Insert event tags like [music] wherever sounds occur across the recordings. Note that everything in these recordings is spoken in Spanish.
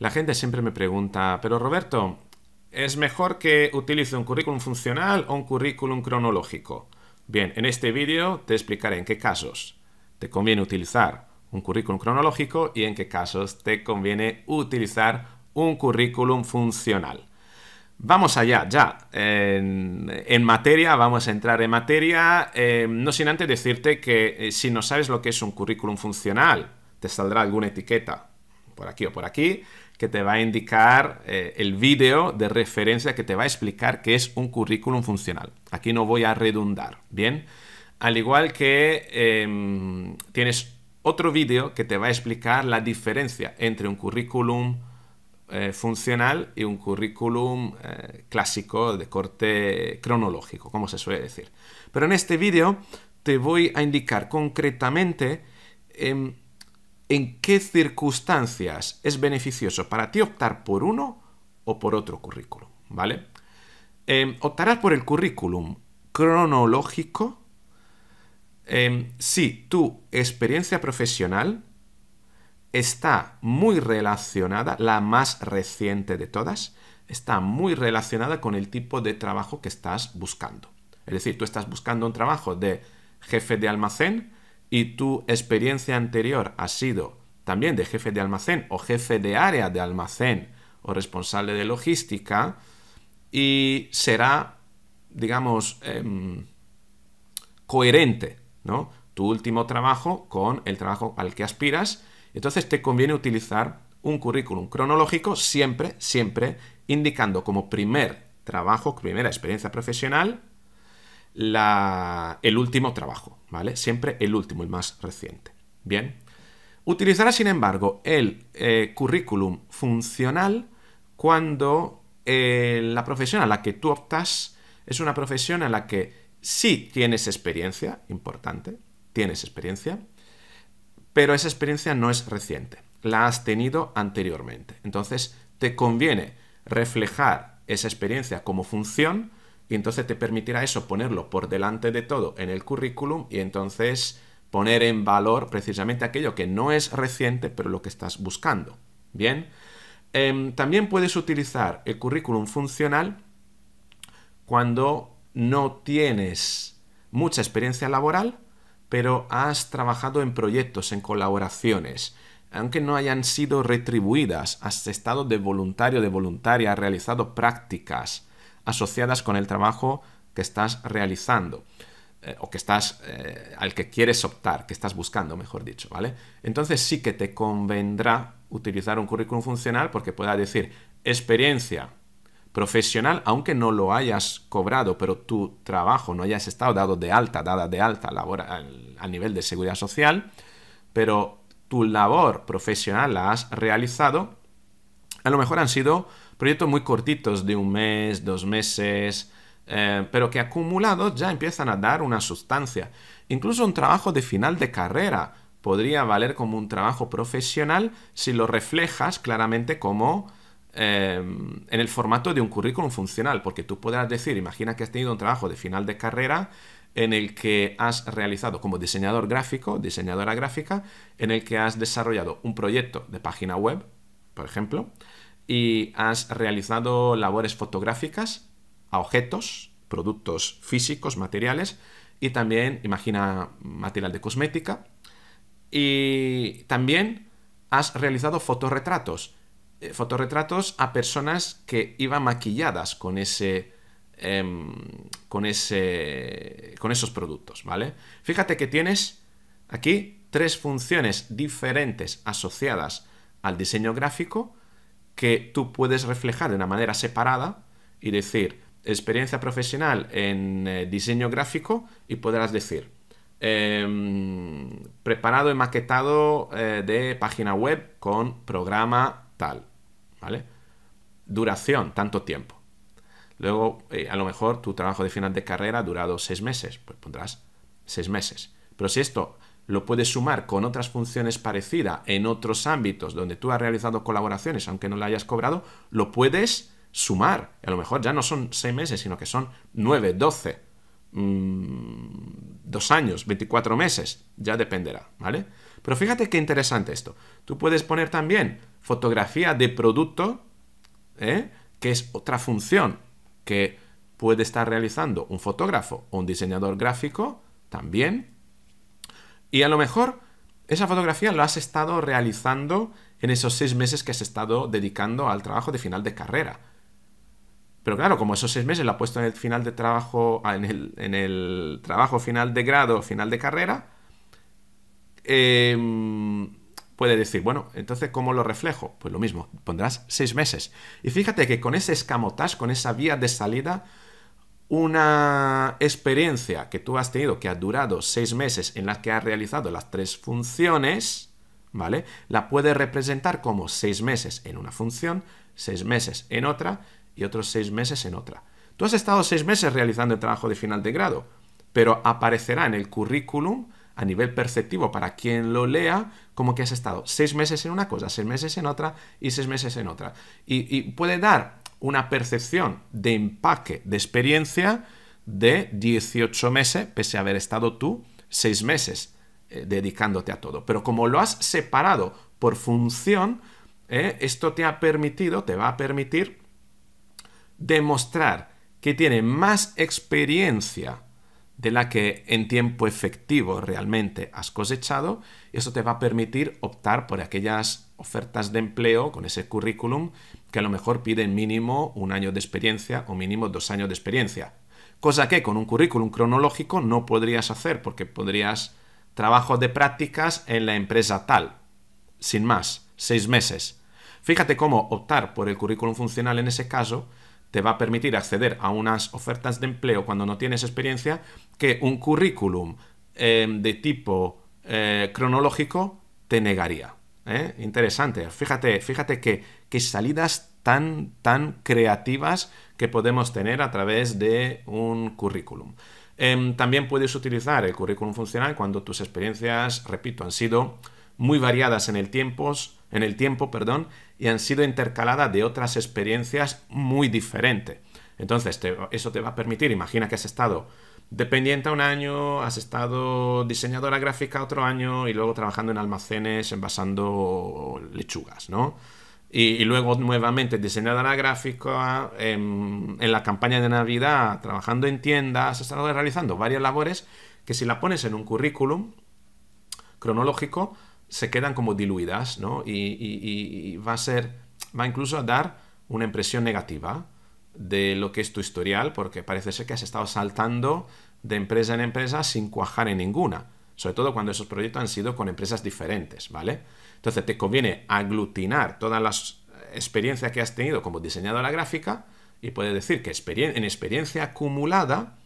La gente siempre me pregunta, pero Roberto, ¿es mejor que utilice un currículum funcional o un currículum cronológico? Bien, en este vídeo te explicaré en qué casos te conviene utilizar un currículum cronológico y en qué casos te conviene utilizar un currículum funcional. Vamos allá, ya. En, materia, vamos a entrar en materia. Eh, no sin antes decirte que eh, si no sabes lo que es un currículum funcional, te saldrá alguna etiqueta por aquí o por aquí que te va a indicar eh, el vídeo de referencia que te va a explicar qué es un currículum funcional. Aquí no voy a redundar, ¿bien? Al igual que em, tienes otro vídeo que te va a explicar la diferencia entre un currículum eh, funcional y un currículum eh, clásico de corte cronológico, como se suele decir. Pero en este vídeo te voy a indicar concretamente em, en qué circunstancias es beneficioso para ti optar por uno o por otro currículum, ¿vale? Em, optarás por el currículum cronológico eh, em, si tu experiencia profesional está muy relacionada, la más reciente de todas, está muy relacionada con el tipo de trabajo que estás buscando. Es decir, tú estás buscando un trabajo de jefe de almacén, y tu experiencia anterior ha sido también de jefe de almacén o jefe de área de almacén o responsable de logística, y será, digamos, em, coherente, ¿no? Tu último trabajo con el trabajo al que aspiras. Entonces te conviene utilizar un currículum cronológico siempre, siempre indicando como primer trabajo, primera experiencia profesional, el último trabajo. ¿vale? Siempre el último, el más reciente. Bien. Utilizará, sin embargo, el eh, currículum funcional cuando eh, la profesión a la que tú optas es una profesión a la que sí tienes experiencia, importante, tienes experiencia, pero esa experiencia no es reciente, la has tenido anteriormente. Entonces, te conviene reflejar esa experiencia como función y entonces te permitirá eso ponerlo por delante de todo en el currículum y entonces poner en valor precisamente aquello que no es reciente pero lo que estás buscando. Bien, em, también puedes utilizar el currículum funcional cuando no tienes mucha experiencia laboral pero has trabajado en proyectos, en colaboraciones, aunque no hayan sido retribuidas, has estado de voluntario, de voluntaria, has realizado prácticas, asociadas con el trabajo que estás realizando eh, o que estás eh, al que quieres optar, que estás buscando, mejor dicho, ¿vale? Entonces sí que te convendrá utilizar un currículum funcional porque pueda decir experiencia profesional, aunque no lo hayas cobrado, pero tu trabajo no hayas estado dado de alta, dada de alta labor a nivel de seguridad social, pero tu labor profesional la has realizado, a lo mejor han sido proyectos muy cortitos de un mes, dos meses, eh, pero que acumulados ya empiezan a dar una sustancia. Incluso un trabajo de final de carrera podría valer como un trabajo profesional si lo reflejas claramente como eh, en el formato de un currículum funcional, porque tú podrás decir, imagina que has tenido un trabajo de final de carrera en el que has realizado como diseñador gráfico, diseñadora gráfica, en el que has desarrollado un proyecto de página web, por ejemplo, y has realizado labores fotográficas a objetos, productos físicos, materiales, y también, imagina, material de cosmética. Y también has realizado fotorretratos, eh, fotoretratos a personas que iban maquilladas con ese... Em, con con esos productos, ¿vale? Fíjate que tienes aquí tres funciones diferentes asociadas al diseño gráfico que tú puedes reflejar de una manera separada y decir experiencia profesional en eh, diseño gráfico y podrás decir em, preparado y maquetado eh, de página web con programa tal, ¿vale? Duración, tanto tiempo. Luego, eh, a lo mejor tu trabajo de final de carrera ha durado seis meses, pues pondrás seis meses. Pero si esto lo puedes sumar con otras funciones parecidas en otros ámbitos donde tú has realizado colaboraciones, aunque no la hayas cobrado, lo puedes sumar. A lo mejor ya no son seis meses, sino que son nueve, doce, mm, dos años, veinticuatro meses, ya dependerá, ¿vale? Pero fíjate qué interesante esto. Tú puedes poner también fotografía de producto, ¿eh? que es otra función que puede estar realizando un fotógrafo o un diseñador gráfico también y a lo mejor esa fotografía lo has estado realizando en esos seis meses que has estado dedicando al trabajo de final de carrera. Pero claro, como esos seis meses lo ha puesto en el final de trabajo, ah, en el, trabajo final de grado, final de carrera, em, puede decir, bueno, entonces, ¿cómo lo reflejo? Pues lo mismo, pondrás seis meses. Y fíjate que con ese escamotaje, con esa vía de salida, una experiencia que tú has tenido que ha durado seis meses en la que has realizado las tres funciones, ¿vale? La puedes representar como seis meses en una función, seis meses en otra y otros seis meses en otra. Tú has estado seis meses realizando el trabajo de final de grado, pero aparecerá en el currículum a nivel perceptivo para quien lo lea, como que has estado seis meses en una cosa, seis meses en otra y seis meses en otra. y puede dar una percepción de empaque de experiencia de 18 meses, pese a haber estado tú 6 meses eh, dedicándote a todo. Pero como lo has separado por función, eh, esto te ha permitido, te va a permitir demostrar que tiene más experiencia de la que en tiempo efectivo realmente has cosechado, eso te va a permitir optar por aquellas ofertas de empleo con ese currículum que a lo mejor piden mínimo un año de experiencia o mínimo dos años de experiencia. Cosa que con un currículum cronológico no podrías hacer porque podrías trabajo de prácticas en la empresa tal. Sin más, seis meses. Fíjate cómo optar por el currículum funcional en ese caso te va a permitir acceder a unas ofertas de empleo cuando no tienes experiencia que un currículum eh, de tipo eh, cronológico te negaría. ¿eh? Interesante. Fíjate, fíjate que, salidas tan, tan creativas que podemos tener a través de un currículum. Em, también puedes utilizar el currículum funcional cuando tus experiencias, repito, han sido muy variadas en el tiempo, en el tiempo, perdón, y han sido intercaladas de otras experiencias muy diferentes. Entonces, eso te va a permitir, imagina que has estado dependiente un año, has estado diseñadora gráfica otro año y luego trabajando en almacenes envasando lechugas, ¿no? Y, luego nuevamente diseñadora gráfica em, en, la campaña de Navidad, trabajando en tiendas, has estado realizando varias labores que si la pones en un currículum cronológico se quedan como diluidas, ¿no? Y, y va a ser, va incluso a dar una impresión negativa de lo que es tu historial, porque parece ser que has estado saltando de empresa en empresa sin cuajar en ninguna, sobre todo cuando esos proyectos han sido con empresas diferentes, ¿vale? Entonces te conviene aglutinar todas las experiencias que has tenido como diseñadora gráfica y puedes decir que en experiencia acumulada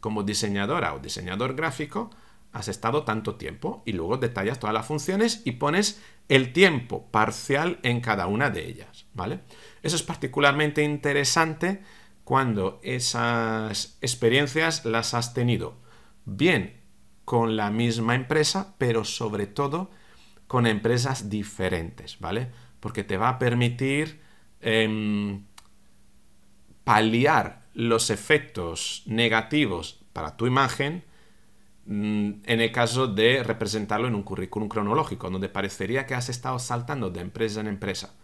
como diseñadora o diseñador gráfico has estado tanto tiempo y luego detallas todas las funciones y pones el tiempo parcial en cada una de ellas, ¿vale? Eso es particularmente interesante cuando esas experiencias las has tenido bien con la misma empresa, pero sobre todo con empresas diferentes, ¿vale? Porque te va a permitir em, paliar los efectos negativos para tu imagen mm, en el caso de representarlo en un currículum cronológico, donde parecería que has estado saltando de empresa en empresa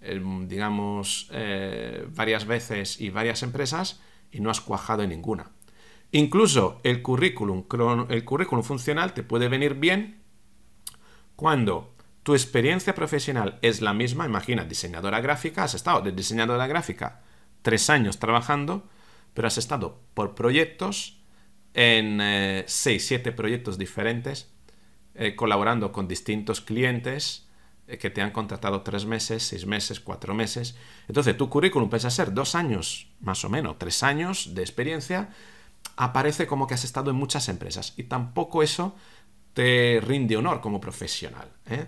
digamos, eh, varias veces y varias empresas y no has cuajado en ninguna. Incluso el currículum, el currículum funcional te puede venir bien cuando tu experiencia profesional es la misma. Imagina, diseñadora gráfica, has estado de diseñadora gráfica tres años trabajando, pero has estado por proyectos en eh, seis, siete proyectos diferentes, eh, colaborando con distintos clientes eh, que te han contratado tres meses, seis meses, cuatro meses. Entonces, tu currículum, pese a ser dos años, más o menos, tres años de experiencia, aparece como que has estado en muchas empresas. Y tampoco eso te rinde honor como profesional. ¿eh?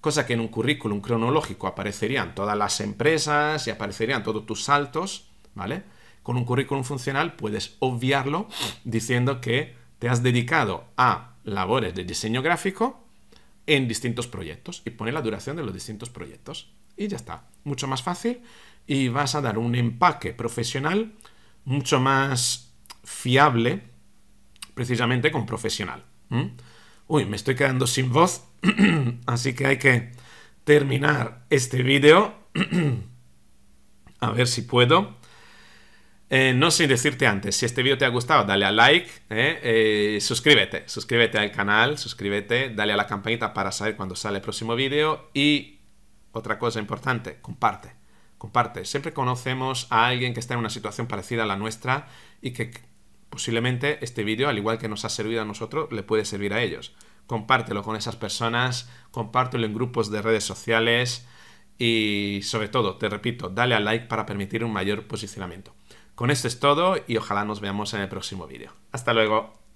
Cosa que en un currículum cronológico aparecerían todas las empresas y aparecerían todos tus saltos, ¿vale? Con un currículum funcional puedes obviarlo diciendo que te has dedicado a labores de diseño gráfico en distintos proyectos y pone la duración de los distintos proyectos. Y ya está, mucho más fácil y vas a dar un empaque profesional mucho más fiable, precisamente con profesional. Uy, me estoy quedando sin voz, [clears throat] así que hay que terminar este vídeo. [clears throat] a ver si puedo. Eh, no sin decirte antes, si este vídeo te ha gustado, dale a like, eh, eh, suscríbete, suscríbete al canal, suscríbete, dale a la campanita para saber cuando sale el próximo vídeo y otra cosa importante, comparte, comparte. Siempre conocemos a alguien que está en una situación parecida a la nuestra y que posiblemente este vídeo, al igual que nos ha servido a nosotros, le puede servir a ellos. Compártelo con esas personas, compártelo en grupos de redes sociales y sobre todo, te repito, dale al like para permitir un mayor posicionamiento. Con esto es todo y ojalá nos veamos en el próximo vídeo. Hasta luego.